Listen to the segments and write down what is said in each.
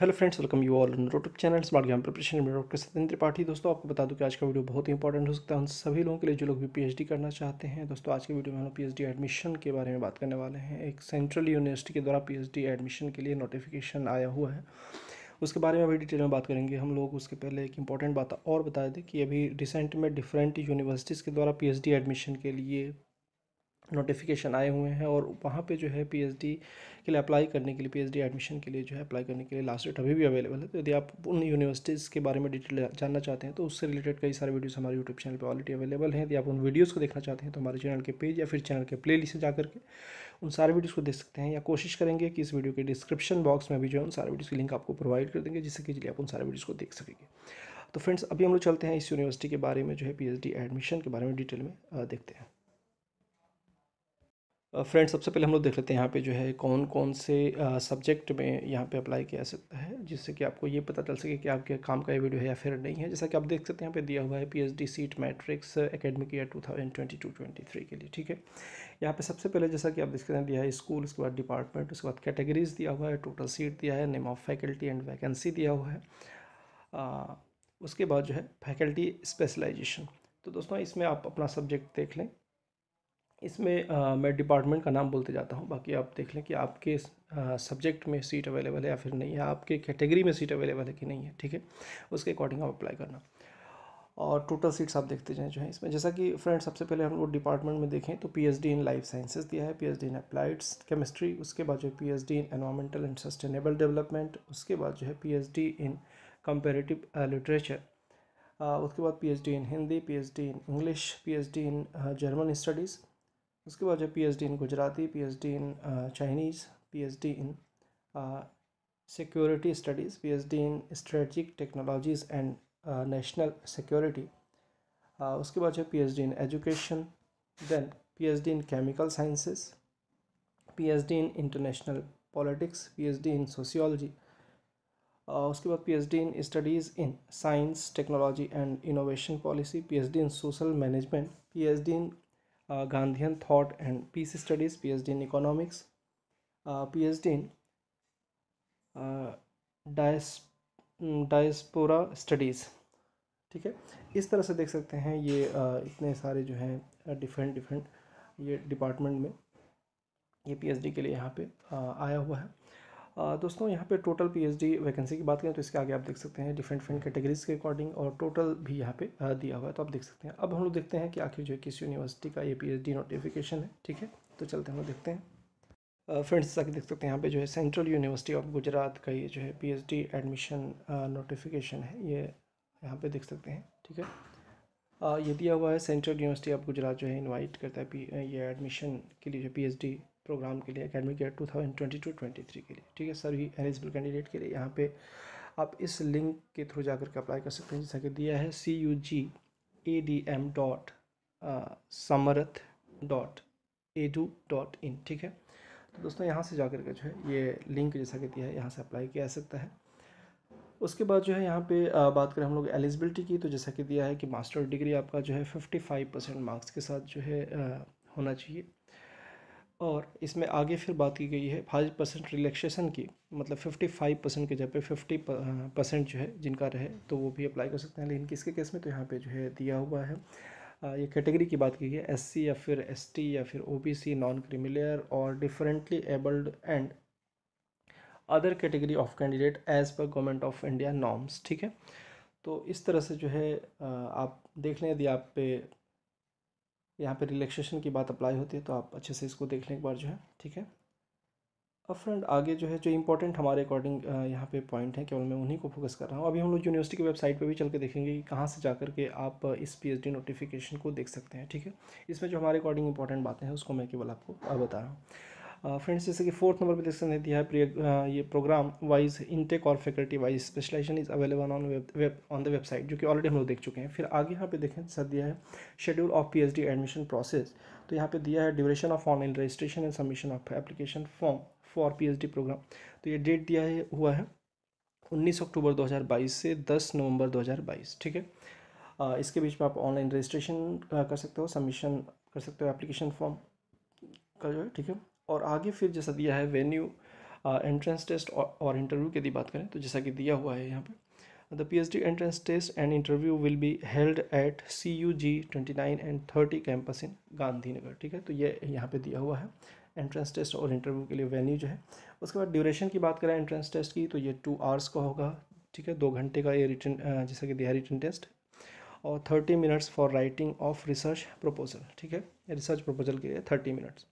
hello friends welcome you all YouTube channel smart gram preparation में doctor Satyendra Tripathi दोस्तों आपको बता दूं कि आज का वीडियो बहुत ही इंपॉर्टेंट हो सकता है उन सभी लोगों के लिए जो लोग भी पीएचडी करना चाहते हैं दोस्तों आज के वीडियो में हम पीएचडी एडमिशन के बारे में बात करने वाले हैं एक सेंट्रल यूनिवर्सिटी के द्वारा पी एडमिशन के लिए नोटिफिकेशन आया हुआ है उसके बारे में अभी डिटेल में बात करेंगे हम लोग उसके पहले एक इंपॉर्टेंट बात और बता दें कि अभी रिसेंट में डिफरेंट यूनिवर्सिटीज़ के द्वारा पी एडमिशन के लिए नोटिफिकेशन आए हुए हैं और वहाँ पे जो है पीएचडी के लिए अप्लाई करने के लिए पीएचडी एडमिशन के लिए जो है अप्लाई करने के लिए लास्ट डेट अभी भी अवेलेबल है तो यदि आप उन यूनिवर्सिटीज़ के बारे में डिटेल जानना चाहते हैं तो उससे रिलेटेड कई सारे वीडियोस हमारे यूट्यूब चैनल पर ऑलरेडी अवेलेबल हैं यदि आप उन वीडियोज़ को देखना चाहते हैं तो हमारे चैनल के पेज या फिर चैनल के प्ले लिस्ट से जाकर के उन सारे वीडियोज़ को देख सकते हैं या कोशिश करेंगे कि इस वीडियो के डिस्क्रिप्शन बॉक्स में भी जो है उन सारे वीडियोज़ की लिंक आपको प्रोवाइड कर देंगे जिससे कि आप उन सारे वीडियोज़ को देख सकेंगे तो फ्रेंड्स अभी हम लोग चलते हैं इस यूनिवर्सिटी के बारे में जो है पी एडमिशन के बारे में डिटेल में देखते हैं फ्रेंड्स सबसे पहले हम लोग देख लेते हैं यहाँ पे जो है कौन कौन से सब्जेक्ट में यहाँ पे अप्लाई किया सकता है जिससे कि आपको ये पता चल सके कि आपके काम का ये वीडियो है या फिर नहीं है जैसा कि आप देख सकते हैं यहाँ पे दिया हुआ है PhD seat matrix academic year two two thousand twenty twenty three के लिए ठीक है यहाँ पर सबसे पहले जैसा कि आप देख सकते हैं दिया है स्कूल उसके बाद डिपार्टमेंट उसके बाद कैटेगरीज दिया हुआ है टोटल सीट दिया है name of faculty and vacancy दिया हुआ है उसके बाद जो है फैकल्टी स्पेशलाइजेशन तो दोस्तों इसमें आप अपना सब्जेक्ट देख लें इसमें आ, मैं डिपार्टमेंट का नाम बोलते जाता हूँ बाकी आप देख लें कि आपके सब्जेक्ट में सीट अवेलेबल है या फिर नहीं है आपके कैटेगरी में सीट अवेलेबल है कि नहीं है ठीक है उसके अकॉर्डिंग आप अप्लाई करना और टोटल सीट्स आप देखते जाएँ जो है इसमें जैसा कि फ्रेंड सबसे पहले हम लोग डिपार्टमेंट में देखें तो पीएचडी इन लाइफ साइंसेज दिया है पीएचडी इन अप्लाइड्स केमिस्ट्री उसके बाद जो है D in environmental and sustainable development उसके बाद जो है पीएचडी इन कंपेरेटिव लिटरेचर उसके बाद D in Hindi D in English D in German studies उसके बाद जो P H D in Gujarati P H D in Chinese P H D in security studies P H D in strategic technologies and national security उसके बाद जो P H D in education then P H D in chemical sciences P H D in international politics P H D in sociology उसके बाद P H D in studies in science technology and innovation policy P H D in social management P H D in Gandhian thought and peace studies P H D in economics P H D in dias diaspora studies ठीक है इस तरह से देख सकते हैं ये uh, इतने सारे जो हैं डिफरेंट uh, डिफरेंट ये डिपार्टमेंट में ये पी एच डी के लिए यहाँ पे uh, आया हुआ है दोस्तों यहाँ पे टोटल पीएचडी वैकेंसी की बात करें तो इसके आगे आप देख सकते हैं डिफरेंट डिफरेंट कैटेगरीज के अकॉर्डिंग और टोटल भी यहाँ पे दिया हुआ है तो आप देख सकते हैं अब हम लोग देखते हैं कि आखिर जो है किस यूनिवर्सिटी का ये पीएचडी नोटिफिकेशन है ठीक है तो चलते हैं हम लोग देखते हैं फ्रेंड्स जैसा देख सकते हैं यहाँ पर जो है सेंट्रल यूनिवर्सिटी ऑफ गुजरात का ये जो है पी एडमिशन नोटिफिकेशन है ये यहाँ पर देख सकते हैं ठीक है ये दिया हुआ है सेंट्रल यूनिवर्सिटी ऑफ गुजरात जो है इन्वाइट करता है पी ये एडमिशन के लिए जो पी प्रोग्राम के लिए academic year two thousand twenty two twenty three के लिए ठीक है सभी एलिजिबल कैंडिडेट के लिए यहाँ पे आप इस लिंक के थ्रू जाकर के अप्लाई कर सकते हैं जैसा कि दिया है C U G A D M dot Samarth dot edu dot in ठीक है तो दोस्तों यहाँ से जाकर के जो है ये लिंक जैसा कि दिया है यहाँ से अप्लाई किया जा सकता है उसके बाद जो है यहाँ पे uh, बात करें हम लोग एलिजिबिलिटी की तो जैसा कि दिया है कि मास्टर डिग्री आपका जो है फिफ्टी फाइव परसेंट मार्क्स के साथ जो है uh, होना चाहिए और इसमें आगे फिर बात की गई है फाइव परसेंट रिलैक्सेशन की मतलब फिफ्टी फाइव परसेंट की जगह पे फिफ्टी परसेंट जो है जिनका रहे तो वो भी अप्लाई कर सकते हैं लेकिन किसके केस में तो यहाँ पे जो है दिया हुआ है ये कैटेगरी की बात की गई है एस या फिर एस या फिर ओ नॉन क्रिमिलियर और differently abled and other category of candidate as per government of India norms ठीक है तो इस तरह से जो है आप देख लें यदि आप पे यहाँ पे रिलैक्सेशन की बात अप्लाई होती है तो आप अच्छे से इसको देख लें एक बार जो है ठीक है अब फ्रेंड आगे जो है जो इंपॉर्टेंट हमारे अकॉर्डिंग यहाँ पे पॉइंट है केवल मैं उन्हीं को फोकस कर रहा हूँ अभी हम लोग यूनिवर्सिटी की वेबसाइट पे भी चल के देखेंगे कि कहाँ से जा करके के आप इस पीएचडी नोटिफिकेशन को देख सकते हैं ठीक है इसमें जो हमारे अकॉर्डिंग इंपॉर्टेंट बातें हैं उसको मैं केवल आपको बता रहा हूँ फ्रेंड्स uh, जैसे कि फोर्थ नंबर पे देख सकते हैं दिया है uh, ये प्रोग्राम वाइज इनटेक और faculty wise specialisation is available on web on the website जो कि ऑलरेडी हम लोग देख चुके हैं फिर आगे यहाँ पे देखें सर दिया है schedule of P admission process तो यहाँ पे दिया है duration of online registration and submission of application form for P program तो ये डेट दिया है हुआ है उन्नीस अक्टूबर दो से दस नवंबर दो ठीक है uh, इसके बीच में आप ऑनलाइन रजिस्ट्रेशन कर सकते हो सबमिशन कर सकते हो एप्लीकेशन फॉर्म का जो है ठीक है और आगे फिर जैसा दिया है वेन्यू एंट्रेंस टेस्ट और इंटरव्यू की यदि बात करें तो जैसा कि दिया हुआ है यहाँ पर the P H D entrance and interview will test held at C U G twenty nine and thirty 30 in Gandhi Gandhinagar ठीक है तो ये यहाँ पे दिया हुआ है एंट्रेंस टेस्ट और इंटरव्यू के लिए वेन्यू जो है उसके बाद ड्यूरेशन की बात करें एंट्रेंस टेस्ट की तो ये टू आवर्स का होगा ठीक है दो घंटे का ये रिटर्न जैसा कि दिया है रिटर्न टेस्ट और thirty minutes for writing of research proposal ठीक है रिसर्च प्रपोजल के लिए थर्टी मिनट्स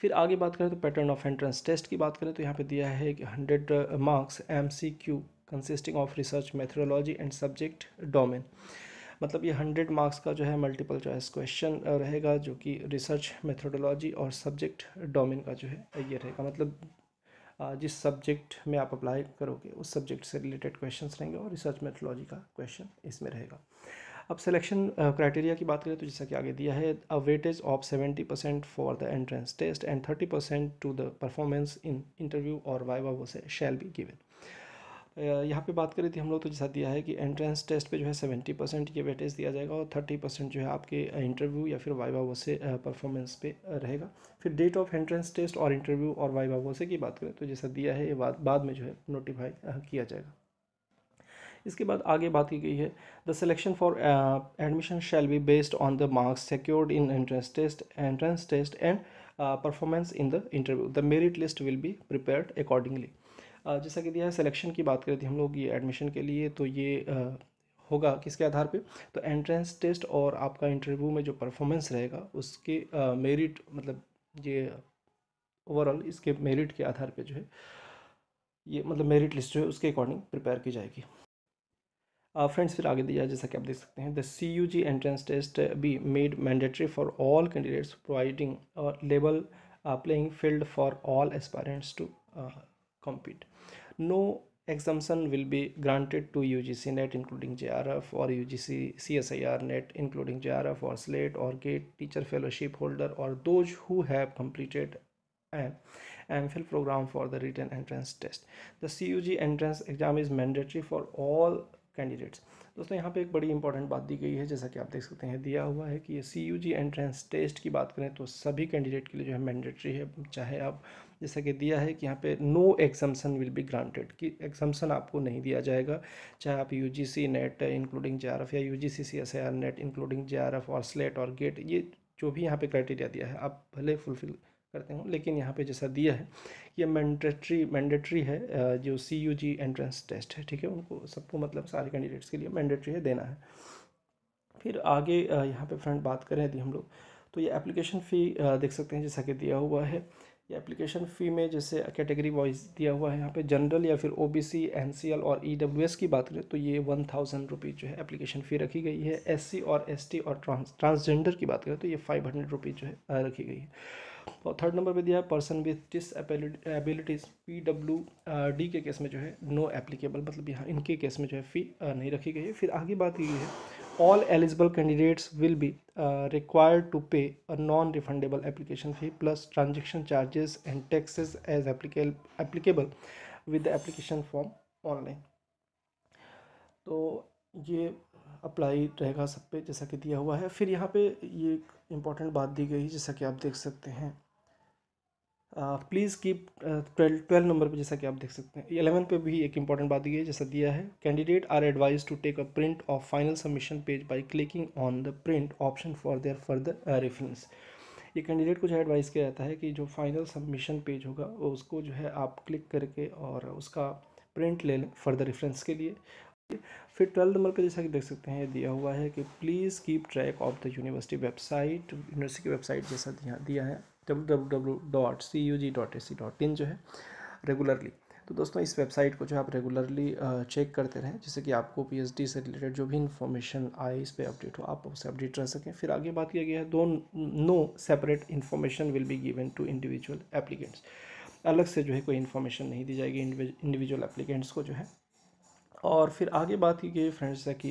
फिर आगे बात करें तो पैटर्न ऑफ एंट्रेंस टेस्ट की बात करें तो यहाँ पे दिया है कि hundred marks M C Q consisting of research methodology and subject domain मतलब ये हंड्रेड मार्क्स का जो है मल्टीपल चॉइस क्वेश्चन रहेगा जो कि रिसर्च मेथोडोलॉजी और सब्जेक्ट डोमेन का जो है uh, ये रहेगा मतलब uh, जिस सब्जेक्ट में आप अप्लाई करोगे उस सब्जेक्ट से रिलेटेड क्वेश्चंस रहेंगे और रिसर्च मेथोडोलॉजी का क्वेश्चन इसमें रहेगा अब सिलेक्शन क्राइटेरिया uh, की बात करें तो जैसा कि आगे दिया है a weightage of seventy percent for the entrance test and thirty percent to the performance in interview और viva voce shall be given यहाँ पे बात करें थी तो हम लोग तो जैसा दिया है कि एंट्रेंस टेस्ट पे जो है सेवेंटी परसेंट ये वेटेज दिया जाएगा और थर्टी परसेंट जो है आपके इंटरव्यू uh, या फिर वाइवा वो से परफॉर्मेंस पे uh, रहेगा फिर डेट ऑफ एंट्रेंस टेस्ट और इंटरव्यू और वाइवा वो से की बात करें तो जैसा दिया है ये बाद में जो है नोटिफाई किया जाएगा इसके बाद आगे बात की गई है the selection for admission shall be based on the marks secured in entrance test entrance test and performance in the interview the merit list will be prepared accordingly जैसा कि दिया है सिलेक्शन की बात करें थी हम लोग ये एडमिशन के लिए तो ये uh, होगा किसके आधार पे तो एंट्रेंस टेस्ट और आपका इंटरव्यू में जो परफॉर्मेंस रहेगा उसके मेरिट uh, मतलब ये ओवरऑल इसके मेरिट के आधार पे जो है ये मतलब मेरिट लिस्ट जो है उसके अकॉर्डिंग प्रिपेयर की जाएगी फ्रेंड्स uh, फिर आगे दिया जैसा कि आप देख सकते हैं the C U G entrance test be made mandatory for all candidates providing level playing field for all aspirants to compete no exemption will be granted to U G C NET including J R F और U G C C S I R NET including J R F और SLET और GATE teacher fellowship holder और those who have completed M M phil program for the return entrance test the C U G entrance exam is mandatory for all candidates दोस्तों यहाँ पे एक बड़ी important बात दी गई है जैसा कि आप देख सकते हैं दिया हुआ है कि ये C U G entrance test की बात करें तो सभी कैंडिडेट के लिए जो है मैंडेटरी है चाहे आप जैसा कि दिया है कि यहाँ पे no exemption will be granted कि एग्जाम्सन आपको नहीं दिया जाएगा चाहे आप U G C NET including J R F या U G C C S I R NET including J R F और स्लेट और गेट ये जो भी यहाँ पे क्राइटेरिया दिया है आप भले फुलफिल करते हों लेकिन यहाँ पे जैसा दिया है ये मैंडेटरी मैंडेटरी है जो C U G entrance test है ठीक है उनको सबको मतलब सारे कैंडिडेट्स के लिए मैंडेटरी है देना है फिर आगे यहाँ पे फ्रेंड बात करें यदि हम लोग तो ये एप्लीकेशन फ़ी देख सकते हैं जैसा कि दिया हुआ है ये एप्लीकेशन फ़ी में जैसे कैटेगरी वाइज दिया हुआ है यहाँ पे जनरल या फिर ओबीसी एनसीएल और ईडब्ल्यूएस e की बात करें तो ये वन थाउजेंड रुपीज़ जो है एप्लीकेशन फ़ी रखी गई है एससी और एसटी और ट्रांस ट्रांसजेंडर की बात करें तो ये फाइव हंड्रेड रुपीज़ जो है रखी गई है और थर्ड नंबर पे दिया है person with disabilities P W D के केस में जो है नो एप्लीकेबल मतलब यहाँ इनके केस में जो है फ़ी नहीं रखी गई है फिर आगे बात ये है all eligible candidates will be required to pay a non refundable application fee plus transaction charges and taxes as applicable with the application form online तो ये अप्लाई रहेगा सब पे जैसा कि दिया हुआ है फिर यहाँ पे ये एक इम्पॉर्टेंट बात दी गई है जैसा कि आप देख सकते हैं please keep twelve twelve number पे जैसा कि आप देख सकते हैं एलेवन पे भी एक इंपॉर्टेंट बात दी है जैसा दिया है candidate are advise to take a print of final submission page by clicking on the print option for their further reference ये कैंडिडेट को जो एडवाइस किया जाता है कि जो फाइनल सबमिशन पेज होगा उसको जो है आप क्लिक करके और उसका प्रिंट ले लें फर्दर रेफरेंस के लिए फिर ट्वेल्थ नंबर पर जैसा कि देख सकते हैं दिया हुआ है कि please keep track of the university website university की वेबसाइट जैसा यहाँ दिया है W W W dot C U G dot A C dot in जो है रेगुलरली तो दोस्तों इस वेबसाइट को जो आप रेगुलरली चेक करते रहें जैसे कि आपको पीएचडी से रिलेटेड जो भी इन्फॉर्मेशन आए इस पर अपडेट हो आप उससे अपडेट रह सकें फिर आगे बात किया गया है दो no separate information will be given to individual applicants अलग से जो है कोई इन्फॉर्मेशन नहीं दी जाएगी इंडिविजुअल एप्लीकेंट्स को जो है और फिर आगे बात की गई फ्रेंड्स है कि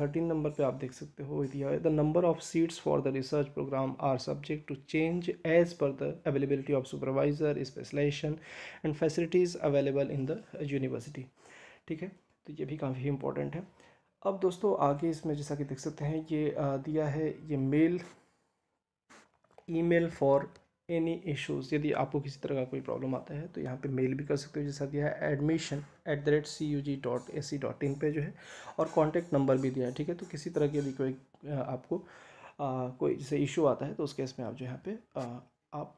थर्टीन नंबर पे आप देख सकते हो दिया है the number of seats for the research program are subject to change as per the availability of supervisor specialisation and facilities available in the university ठीक है तो ये भी काफ़ी इंपॉर्टेंट है अब दोस्तों आगे इसमें जैसा कि देख सकते हैं ये दिया है ये mail e for any issues यदि आपको किसी तरह का कोई प्रॉब्लम आता है तो यहाँ पे मेल भी कर सकते हो जैसा दिया है admission at the rate C U G dot A C dot in पर जो है और कॉन्टैक्ट नंबर भी दिया है ठीक है तो किसी तरह की यदि कोई आपको आ, कोई जैसे इशू आता है तो उस केस में आप जो यहाँ पे आ, आप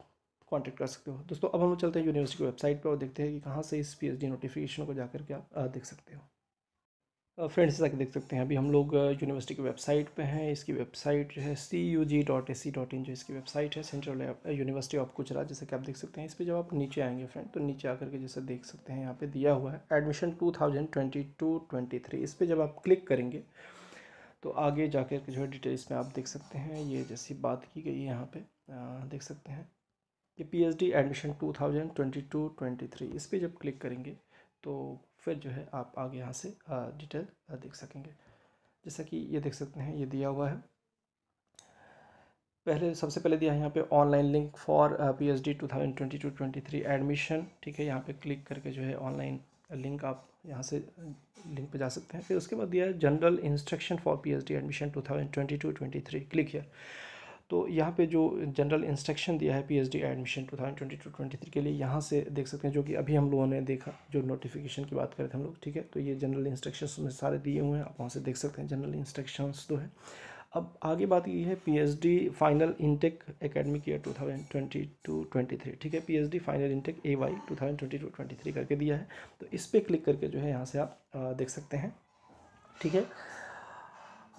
कॉन्टैक्ट कर सकते हो दोस्तों अब हम चलते हैं यूनिवर्सिटी की वेबसाइट पर और देखते हैं कि कहाँ से इस डी नोटिफिकेशन को जाकर के आप देख सकते हो फ्रेंड्स जैसा देख सकते हैं अभी हम लोग यूनिवर्सिटी की वेबसाइट पे हैं इसकी वेबसाइट है C U G dot A C dot in जो इसकी वेबसाइट है सेंट्रल यूनिवर्सिटी ऑफ गुजरात जैसे कि आप देख सकते हैं इस पर जब आप नीचे आएंगे फ्रेंड तो नीचे आकर के जैसे देख सकते हैं यहाँ पे दिया हुआ है admission two thousand twenty two twenty three इस पर जब आप क्लिक करेंगे तो आगे जा के जो है डिटेल्स में आप देख सकते हैं ये जैसी बात की गई है यहाँ पर देख सकते हैं कि P H D admission two thousand twenty two twenty three इस पर जब क्लिक करेंगे तो फिर जो है आप आगे यहाँ से डिटेल देख सकेंगे जैसा कि ये देख सकते हैं ये दिया हुआ है पहले सबसे पहले दिया है यहाँ पे online link for P H D two thousand twenty two twenty three admission ठीक है यहाँ पे क्लिक करके जो है ऑनलाइन लिंक आप यहाँ से लिंक पे जा सकते हैं फिर उसके बाद दिया है general instruction for P H D admission two thousand twenty two twenty three click तो यहाँ पे जो जनरल इंस्ट्रक्शन दिया है पीएचडी एडमिशन 2022-23 के लिए यहाँ से देख सकते हैं जो कि अभी हम लोगों ने देखा जो नोटिफिकेशन की बात कर रहे थे हम लोग ठीक है तो ये जनरल इंस्ट्रक्शन में सारे दिए हुए हैं आप वहाँ से देख सकते हैं जनरल इंस्ट्रक्शन तो है अब आगे बात ये है P final intake academic year twenty three ठीक है P final intake A Y two करके दिया है तो इस पर क्लिक करके जो है यहाँ से आप देख सकते हैं ठीक है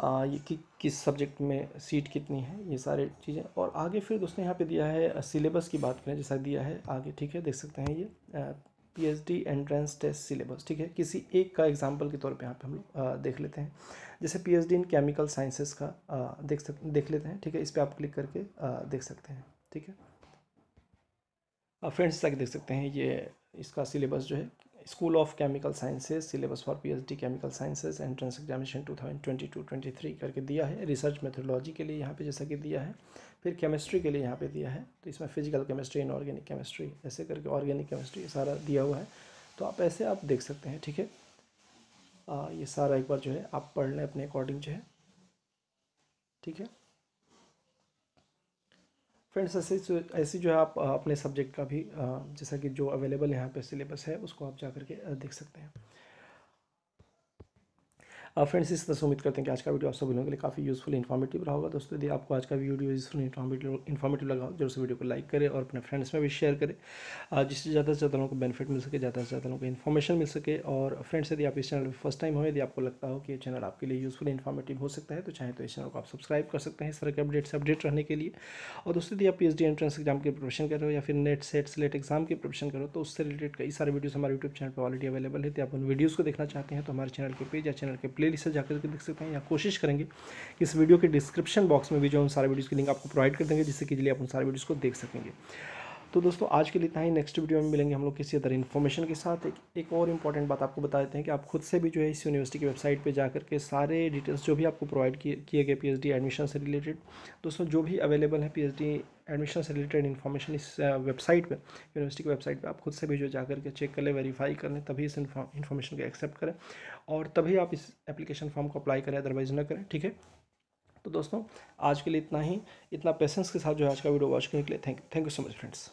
आ, ये कि किस सब्जेक्ट में सीट कितनी है ये सारे चीज़ें और आगे फिर दोस्तों यहाँ पे दिया है सिलेबस की बात करें जैसा दिया है आगे ठीक है देख सकते हैं ये पीएचडी एंट्रेंस टेस्ट सिलेबस ठीक है किसी एक का एग्जाम्पल के तौर पे यहाँ पे हम लोग देख लेते हैं जैसे पीएचडी इन केमिकल साइंसेस का आ, देख सक देख लेते हैं ठीक है इस पर आप क्लिक करके आ, देख सकते हैं ठीक है फ्रेंड्स तक देख सकते हैं ये इसका सिलेबस जो है school of chemical sciences syllabus for PhD chemical sciences entrance examination 2022-23 करके दिया है रिसर्च मेथोडोलॉजी के लिए यहाँ पे जैसा कि दिया है फिर केमिस्ट्री के लिए यहाँ पे दिया है तो इसमें फिजिकल केमिस्ट्री इनऑर्गेनिक केमिस्ट्री ऐसे करके ऑर्गेनिक केमिस्ट्री सारा दिया हुआ है तो आप ऐसे आप देख सकते हैं ठीक है ये सारा एक बार जो है आप पढ़ लें अपने अकॉर्डिंग जो है ठीक है फ्रेंड्स ऐसे ऐसे जो है आप अपने सब्जेक्ट का भी जैसा कि जो अवेलेबल यहाँ पे सिलेबस है उसको आप जा करके देख सकते हैं फ्रेंड्स इस तरह से उम्मीद करते हैं कि आज का वीडियो आप सभी लोगों के लिए काफ़ी यूज़फुल इन्फॉर्मेटिव रहा होगा दोस्तों यदि आपको आज का वीडियो यूज़फुल इन्फॉर्मेटिव लगा जरूर से वीडियो को लाइक करें और अपने फ्रेंड्स में भी शेयर करें जिससे ज़्यादा से ज़्यादा लोगों को बेनिफिट मिल सके ज़्यादा से ज़्यादा लोगों को इन्फॉर्मेशन मिल सके और फ्रेंड्स यदि आप इस चैनल पर फर्स्ट टाइम हो यदि आपको लगता हो कि ये चैनल आपके लिए यूज़फुल इन्फॉर्मेटिव हो सकता है तो चाहे तो इस चैनल को आप सब्सक्राइब कर सकते हैं इस तरह के अपडेट से अपडेट रहने के लिए और दोस्तों यदि आप पी एंट्रेंस एग्जाम की प्रिपरेशन करो या फिर नेट सेट स्लेट एग्जाम की प्रिपरेशन करो तो उससे रिलेटेड कई सारे वीडियोज़ हमारे यूट्यूब चैनल पर ऑलरेडी अवेलेबल है यदि आप उन वीडियोज़ को देखना चाहते हैं तो हमारे चैनल के पेज या चैनल के प्ले प्लेलिस्ट से जाकर के देख सकते हैं या कोशिश करेंगे कि इस वीडियो के डिस्क्रिप्शन बॉक्स में भी जो हम सारे वीडियोज़ की लिंक आपको प्रोवाइड कर देंगे जिससे कि लिए आप उन सारे वीडियोज़ को देख सकेंगे तो दोस्तों आज के लिए इतना ही नेक्स्ट वीडियो में मिलेंगे हम लोग किसी अदर इन्फॉर्मेशन के साथ एक, एक और इंपॉर्टेंट बात आपको बता देते हैं कि आप खुद से भी जो है इस यूनिवर्सिटी की वेबसाइट पे जाकर के सारे डिटेल्स जो भी आपको प्रोवाइड किए किए गए पीएचडी एडमिशन से रिलेटेड दोस्तों जो भी अवेलेबल है पी एडमिशन से रिलेटेड इन्फॉर्मेशन इस वेबसाइट पे यूनिवर्सिटी की वेबसाइट पे आप खुद से भी जो जाकर के चेक कर लें वेरीफाई कर लें तभी इस इन्फॉर्मेशन को एक्सेप्ट करें और तभी आप इस एप्लीकेशन फॉर्म को अप्लाई करें अदरवाइज़ ना करें ठीक है तो दोस्तों आज के लिए इतना ही इतना पेशेंस के साथ जो है आज का वीडियो वॉच करने के लिए thank thank you so much friends